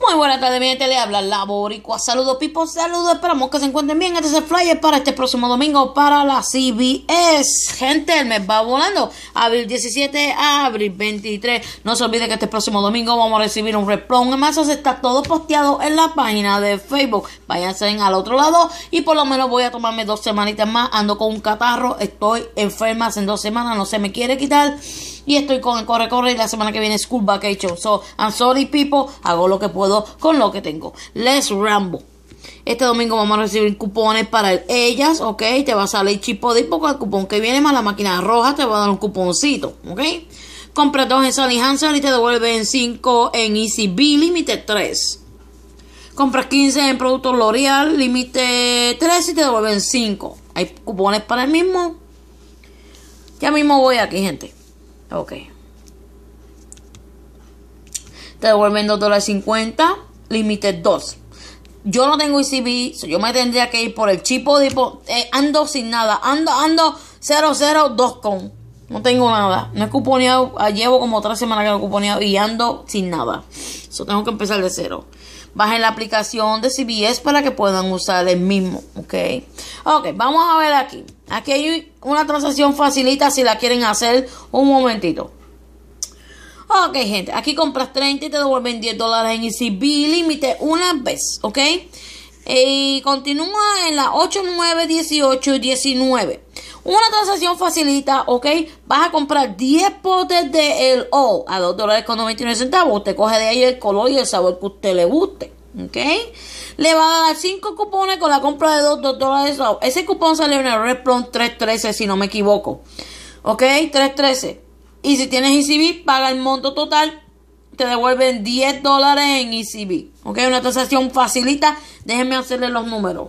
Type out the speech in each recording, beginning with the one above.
Muy buenas tardes, mi gente. Le habla la Boricua. Saludos, Pipo. Saludos. Esperamos que se encuentren bien. Este es el flyer para este próximo domingo para la CBS. Gente, me va volando. Abril 17, abril 23. No se olvide que este próximo domingo vamos a recibir un replón. En se está todo posteado en la página de Facebook. Váyanse al otro lado. Y por lo menos voy a tomarme dos semanitas más. Ando con un catarro. Estoy enferma hace dos semanas. No se me quiere quitar y estoy con el corre corre y la semana que viene school vacation. So, I'm sorry people, hago lo que puedo con lo que tengo. Let's ramble. Este domingo vamos a recibir cupones para ellas, ¿ok? Te va a salir de porque el cupón que viene más la máquina roja te va a dar un cuponcito, ¿ok? Compras dos en Sally Hansen y te devuelven cinco en Easy B, límite 3. Compras 15 en productos L'Oreal, límite 3 y te devuelven 5. Hay cupones para el mismo. Ya mismo voy aquí, gente. Ok. Te devuelven 2 dólares 50. Límite 2. Yo no tengo ICB. E yo me tendría que ir por el chip tipo. Eh, ando sin nada. Ando, ando 002 con. No tengo nada. No he cuponeado. Ah, llevo como 3 semanas que no he cuponeado y ando sin nada. eso tengo que empezar de cero bajen la aplicación de CBS para que puedan usar el mismo, ¿ok? Ok, vamos a ver aquí. Aquí hay una transacción facilita si la quieren hacer un momentito. Ok, gente, aquí compras 30 y te devuelven 10 dólares en ECB límite una vez, ¿ok? Y eh, continúa en la 8, 18 y 19. Una transacción facilita, ¿ok? Vas a comprar 10 potes de el O a 2.99. dólares con centavos. Usted coge de ahí el color y el sabor que usted le guste. ¿Ok? Le va a dar 5 cupones con la compra de 2, dólares. Ese cupón sale en el Respawn 313, si no me equivoco. ¿Ok? 313. Y si tienes ECB, paga el monto total. Te devuelven 10 dólares en ECB. ¿Ok? Una transacción facilita. Déjenme hacerle los números.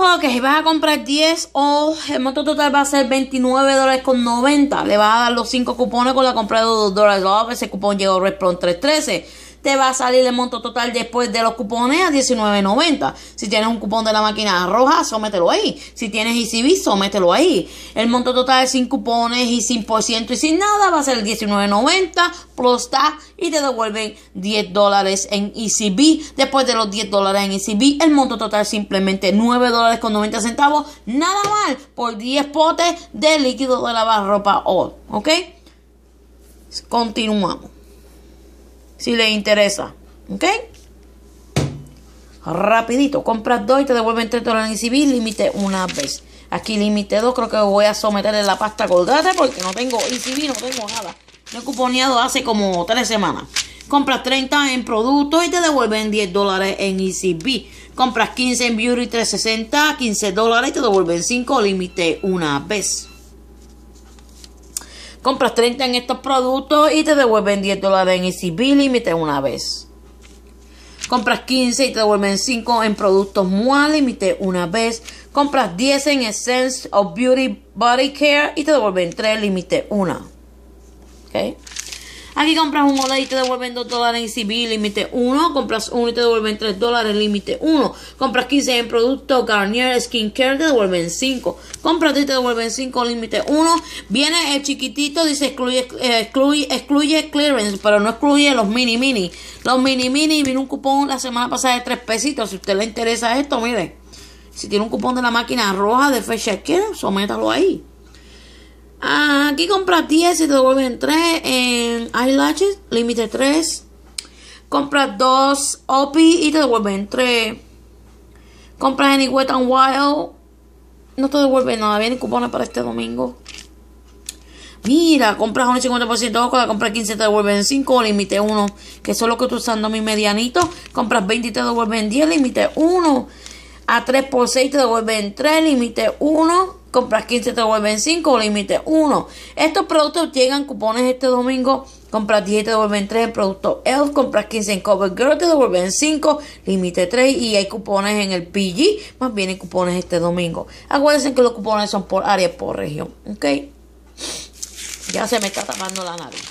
Ok, vas a comprar 10 o el monto total va a ser 29 dólares con 90. Le vas a dar los 5 cupones con la compra de 2 dólares oh, Ese cupón llegó a Respron 313 te va a salir el monto total después de los cupones a $19.90. Si tienes un cupón de la máquina roja, sómetelo ahí. Si tienes ECB, sómetelo ahí. El monto total sin cupones y sin por y sin nada va a ser $19.90 plus y te devuelven 10 dólares en ECB. Después de los 10 dólares en ECB, el monto total simplemente $9.90 dólares centavos. Nada mal por 10 potes de líquido de lavar ropa ¿Ok? Continuamos si le interesa. ¿Ok? Rapidito, compras 2 y te devuelven 3 dólares en ecb límite una vez. Aquí límite 2 creo que voy a someterle la pasta colgada. porque no tengo ICB, no tengo nada. No he cuponeado hace como tres semanas. Compras 30 en productos y te devuelven 10 dólares en ECB. Compras 15 en Beauty 360, 15 dólares y te devuelven 5 límite una vez. Compras 30 en estos productos y te devuelven 10 dólares en ECB, Límite una vez. Compras 15 y te devuelven 5 en productos MUA Límite una vez. Compras 10 en Essence of Beauty Body Care y te devuelven 3 Límite una. ¿Ok? Aquí compras un modelo y te devuelven 2 dólares en CB, límite 1. Compras 1 y te devuelven 3 dólares, límite 1. Compras 15 en producto Garnier Skincare, te devuelven 5. Compras y te devuelven 5, límite 1. Viene el chiquitito, dice excluye, eh, excluye, excluye clearance, pero no excluye los mini mini. Los mini mini, vino un cupón la semana pasada de 3 pesitos. Si a usted le interesa esto, mire. Si tiene un cupón de la máquina roja de fecha que sométalo ahí. Ah, aquí compras 10 y te devuelven 3 en Eyelashes, límite 3. Compras 2 OPI y te devuelven 3. Compras en Wet and Wild, no te devuelven nada. Vienen cupones para este domingo. Mira, compras un 50% la compras 15 te devuelven 5, límite 1, que solo que estoy usando mi medianito. Compras 20 y te devuelven 10, límite 1. A 3 por 6 te devuelven 3, límite 1 compras 15 te devuelven 5 límite 1. Estos productos llegan cupones este domingo. Compras 10 te devuelven 3 en producto ELF. Compras 15 en Girl. te devuelven 5, límite 3. Y hay cupones en el PG. Más bien cupones este domingo. Acuérdense que los cupones son por área, por región. ¿Ok? Ya se me está tapando la nariz.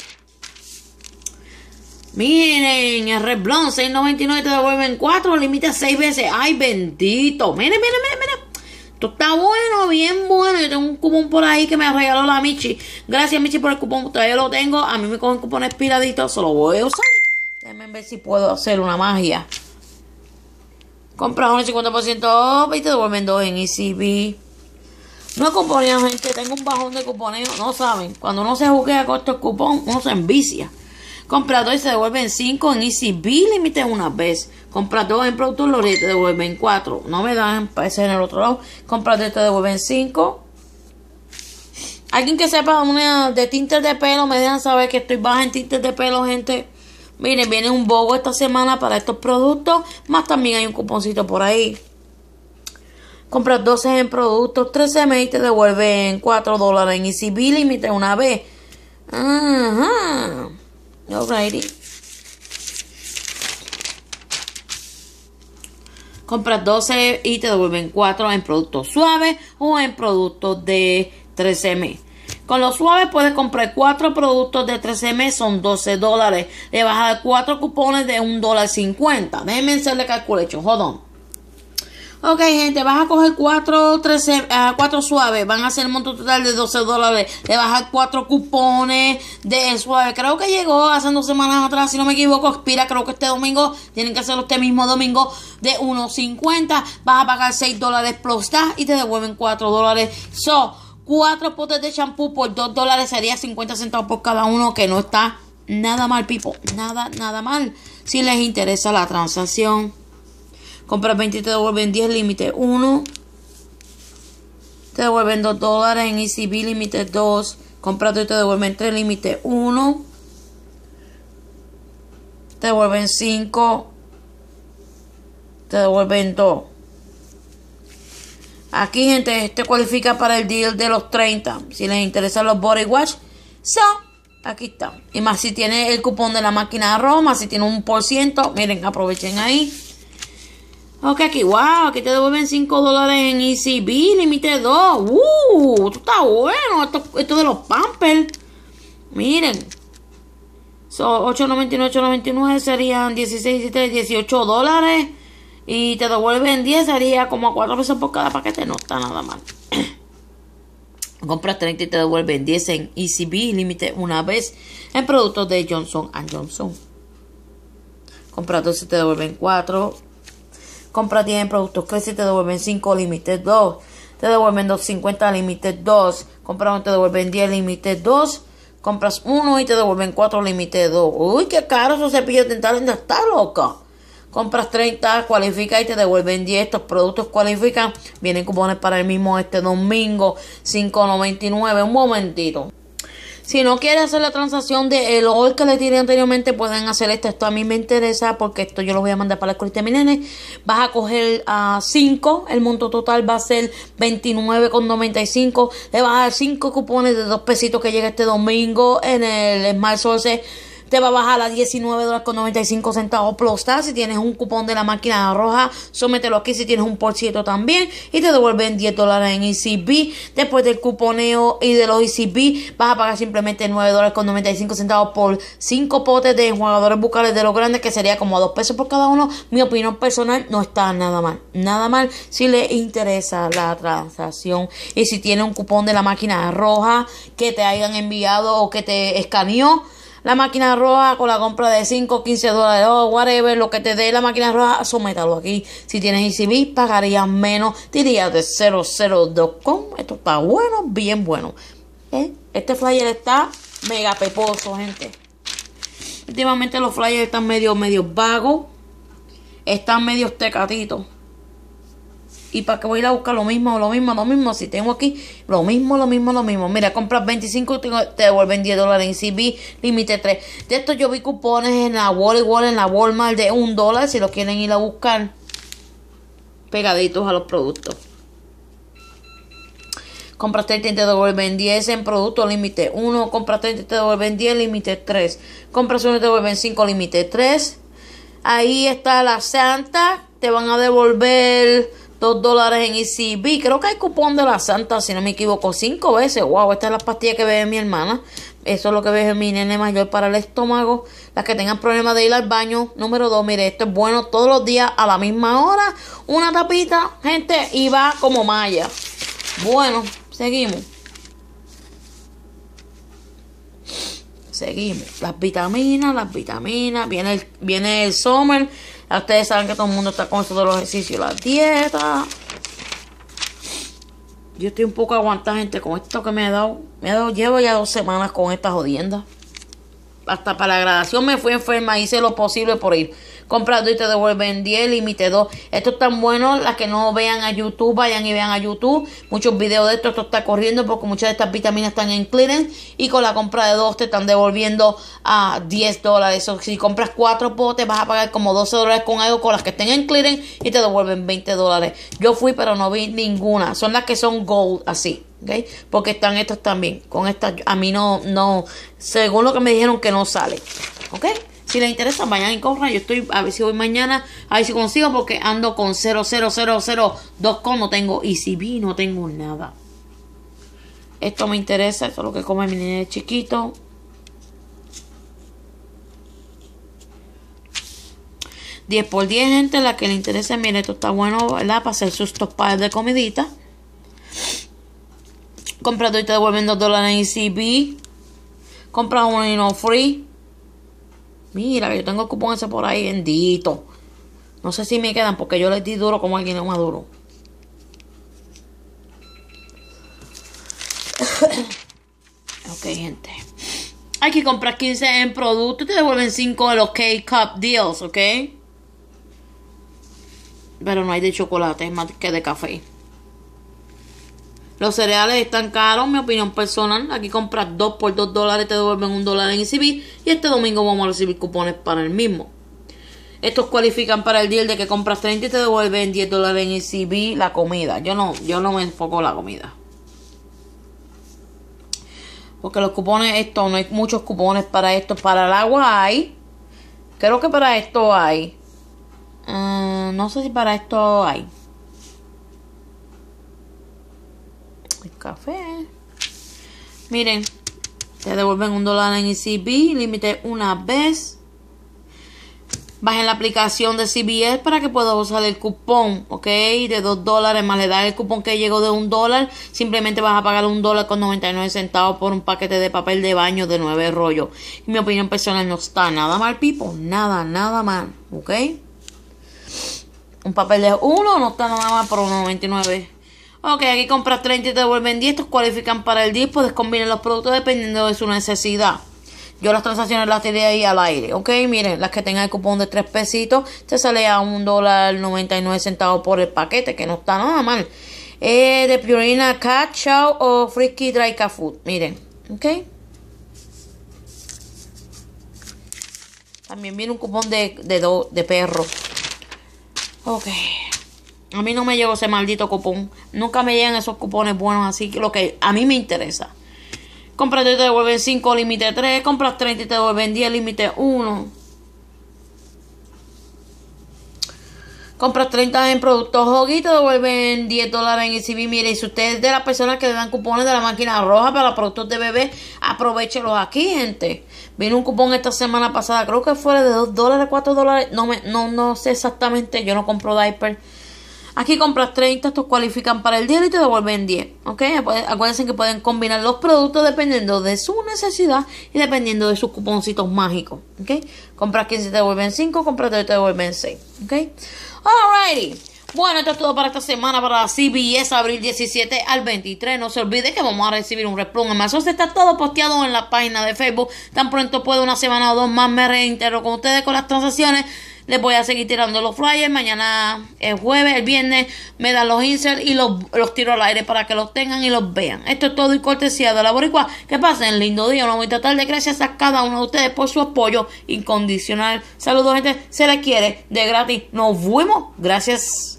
Miren, el Blonde 6.99 te devuelven 4, límite 6 veces. ¡Ay, bendito! Miren, miren, miren, miren. Esto está bueno, bien bueno. Yo tengo un cupón por ahí que me regaló la Michi. Gracias, Michi, por el cupón. Todavía lo tengo. A mí me cogen cupones piraditos. Se lo voy a usar. Déjenme ver si puedo hacer una magia. Compra un 50% y te devuelven dos en ECB. No cuponeo, gente. Tengo un bajón de cupones. No saben. Cuando uno se a con el cupón, uno se envicia dos y se devuelven cinco en Easy límite una vez. Compra dos en Productos y te devuelven cuatro. No me dan, ese en el otro lado. dos y te devuelven cinco. Alguien que sepa de tintes de pelo, me dejan saber que estoy baja en tintes de pelo, gente. Miren, viene un bobo esta semana para estos productos. Más también hay un cuponcito por ahí. Compras 12 en productos, 13 meses y te devuelven 4 dólares en Easy límite una vez. Ajá. Alrighty. Compras 12 y te devuelven 4 en productos suaves o en productos de 13M. Con los suaves puedes comprar 4 productos de 13M, son 12 dólares. Le vas a dar 4 cupones de $1.50. Déjenme hacerle calculation, jodón. Ok, gente, vas a coger 4, ah, suaves. Van a ser un monto total de 12 dólares. Le vas a 4 cupones de suave. Creo que llegó hace dos semanas atrás, si no me equivoco. Expira, creo que este domingo. Tienen que hacerlo este mismo domingo de 1.50. Vas a pagar 6 dólares plus tax y te devuelven 4 dólares. So, 4 potes de champú por 2 dólares sería 50 centavos por cada uno, que no está nada mal, pipo. Nada, nada mal. Si les interesa la transacción. Compras 20 y te devuelven 10 límite 1. Te devuelven 2 dólares en ECB límite 2. Compras 2 y te devuelven 3 límite 1. Te devuelven 5. Te devuelven 2. Aquí, gente, este cualifica para el deal de los 30. Si les interesan los Body Watch, so, aquí está. Y más si tiene el cupón de la máquina de Roma, si tiene un por ciento, miren, aprovechen ahí. Ok, aquí, wow, aquí te devuelven 5 dólares en ECB, límite 2. ¡Uh! Esto está bueno, esto, de los Pampers. Miren. Son 8.99, 8.99 serían 16, 17, 18 dólares. Y te devuelven 10, sería como 4 pesos por cada paquete. No está nada mal. Compras 30 y te devuelven 10 en ECB, límite una vez en productos de Johnson Johnson. Compras 12 te devuelven 4 compras 10 productos si te devuelven 5 límites 2, te devuelven 250 límites 2, compras 1 te devuelven 10 límites 2, compras 1 y te devuelven 4 límites 2. Uy, qué caro esos cepillos dentales, no está loca. Compras 30, cualifica y te devuelven 10. Estos productos cualifican. Vienen cupones para el mismo este domingo, 5.99. Un momentito. Si no quiere hacer la transacción de el que le tiré anteriormente, pueden hacer esto. Esto a mí me interesa porque esto yo lo voy a mandar para la corte de Vas a coger a ah, cinco, 5. El monto total va a ser 29,95. Le vas a dar 5 cupones de 2 pesitos que llega este domingo en el Smart Sources te va a bajar a 19.95 dólares con centavos plus Si tienes un cupón de la máquina roja, somételo aquí si tienes un por también y te devuelven 10 dólares en ECB. Después del cuponeo y de los ECB, vas a pagar simplemente 9 dólares con 95 centavos por 5 potes de jugadores bucales de los grandes, que sería como a 2 pesos por cada uno. Mi opinión personal no está nada mal, nada mal si le interesa la transacción y si tiene un cupón de la máquina roja que te hayan enviado o que te escaneó la máquina roja con la compra de 5, 15 dólares o oh, whatever, lo que te dé la máquina roja, sométalo aquí. Si tienes ICB, e pagarías menos, diría de 002.com. Esto está bueno, bien bueno. ¿Eh? Este flyer está mega peposo, gente. Últimamente los flyers están medio, medio vagos. Están medio tecatitos. ¿Y para que voy a ir a buscar lo mismo, lo mismo, lo mismo? Si tengo aquí lo mismo, lo mismo, lo mismo. Mira, compras 25 te, te devuelven 10 dólares. En CB, límite 3. De esto yo vi cupones en la Wall Wall, en la Walmart de 1 dólar si lo quieren ir a buscar. Pegaditos a los productos. Compras 30 y te devuelven 10 en producto límite 1. Compras 30 y te devuelven 10, límite 3. Compras 1 y te devuelven 5, límite 3. Ahí está la Santa. Te van a devolver 2 dólares en ECB. Creo que hay cupón de la Santa, si no me equivoco, cinco veces. Wow, esta es la pastilla que bebe mi hermana. Eso es lo que bebe mi nene mayor para el estómago. Las que tengan problemas de ir al baño. Número 2, mire, esto es bueno todos los días a la misma hora. Una tapita, gente, y va como malla. Bueno, seguimos. Seguimos. Las vitaminas, las vitaminas. Viene el, viene el summer ustedes saben que todo el mundo está con eso de los ejercicios, la dieta. Yo estoy un poco aguantada, gente, con esto que me he dado. Me dado, llevo ya dos semanas con esta jodienda. Hasta para la graduación me fui enferma, hice lo posible por ir. Comprado y te devuelven 10, límite 2. Esto es tan bueno, las que no vean a YouTube, vayan y vean a YouTube. Muchos videos de esto, esto está corriendo porque muchas de estas vitaminas están en clearance y con la compra de dos te están devolviendo a 10 dólares. O si compras cuatro potes vas a pagar como 12 dólares con algo con las que estén en clearance y te devuelven 20 dólares. Yo fui pero no vi ninguna. Son las que son gold así. ¿Okay? Porque están estas también. Con estas, a mí no, no, según lo que me dijeron que no sale. ¿Ok? Si les interesa, vayan y corran. Yo estoy, a ver si voy mañana, a ver si consigo, porque ando con 00002 no tengo ECB, no tengo nada. Esto me interesa, esto es lo que come mi de chiquito. 10 por 10, gente, la que le interese, mire, esto está bueno, ¿verdad? Para hacer sus tostadas de comidita. Comprado y te devuelven 2 dólares en ECB. uno un no free. Mira, yo tengo el ese por ahí, bendito. No sé si me quedan porque yo les di duro como alguien no más duro. ok, gente. Hay que comprar 15 en producto y te devuelven 5 de los K-Cup deals, ¿ok? Pero no hay de chocolate, es más que de café. Los cereales están caros, mi opinión personal. Aquí compras 2 por 2 dólares, te devuelven 1 dólar en ICB. Y este domingo vamos a recibir cupones para el mismo. Estos cualifican para el deal de que compras 30 y te devuelven 10 dólares en ICB la comida. Yo no, yo no me enfoco en la comida. Porque los cupones, esto, no hay muchos cupones para esto. Para el agua hay. Creo que para esto hay. Eh, no sé si para esto hay. café. Miren, te devuelven un dólar en ECB, límite una vez. Bajen la aplicación de CBS para que puedas usar el cupón, ¿ok? De 2 dólares más le da el cupón que llegó de un dólar. Simplemente vas a pagar un dólar con 99 centavos por un paquete de papel de baño de 9 rollos. mi opinión personal no está nada mal, Pipo. Nada, nada mal, ¿ok? Un papel de 1 no está nada mal por 99. Ok, aquí compras 30 y te devuelven 10, estos cualifican para el 10, pues los productos dependiendo de su necesidad. Yo las transacciones las tiré ahí al aire, ok, miren, las que tengan el cupón de 3 pesitos, te sale a un dólar 99 centavos por el paquete, que no está nada mal. Eh, de Purina Cat o Frisky Dry Cat Food, miren, ok. También viene un cupón de, de, de perro. Ok. A mí no me llegó ese maldito cupón. Nunca me llegan esos cupones buenos, así que lo que a mí me interesa. Compras y te devuelven 5, límite 3. Compras 30 y te devuelven 10, límite 1. Compras 30 en productos Hoggy, te devuelven 10 dólares en ECB. Mire, si usted es de las personas que le dan cupones de la máquina roja para productos de bebé, aprovechelos aquí, gente. Vino un cupón esta semana pasada, creo que fue de 2 dólares, 4 dólares. No, no, no sé exactamente, yo no compro diaper Aquí compras 30, estos cualifican para el 10 y te devuelven 10. ¿Ok? Acuérdense que pueden combinar los productos dependiendo de su necesidad y dependiendo de sus cuponcitos mágicos. ¿Ok? Compras 15 te devuelven 5, compras 3 te devuelven 6. ¿Ok? Alrighty. Bueno, esto es todo para esta semana, para la CBS, abril 17 al 23. No se olvide que vamos a recibir un resplum en Está todo posteado en la página de Facebook. Tan pronto puedo, una semana o dos más, me reintero con ustedes con las transacciones les voy a seguir tirando los flyers. Mañana es jueves, el viernes me dan los inserts y los, tiro al aire para que los tengan y los vean. Esto es todo y cortesía de la Boricua. Que pasen lindo día, una bonita tarde. Gracias a cada uno de ustedes por su apoyo incondicional. Saludos, gente. Se les quiere de gratis. Nos vemos. Gracias.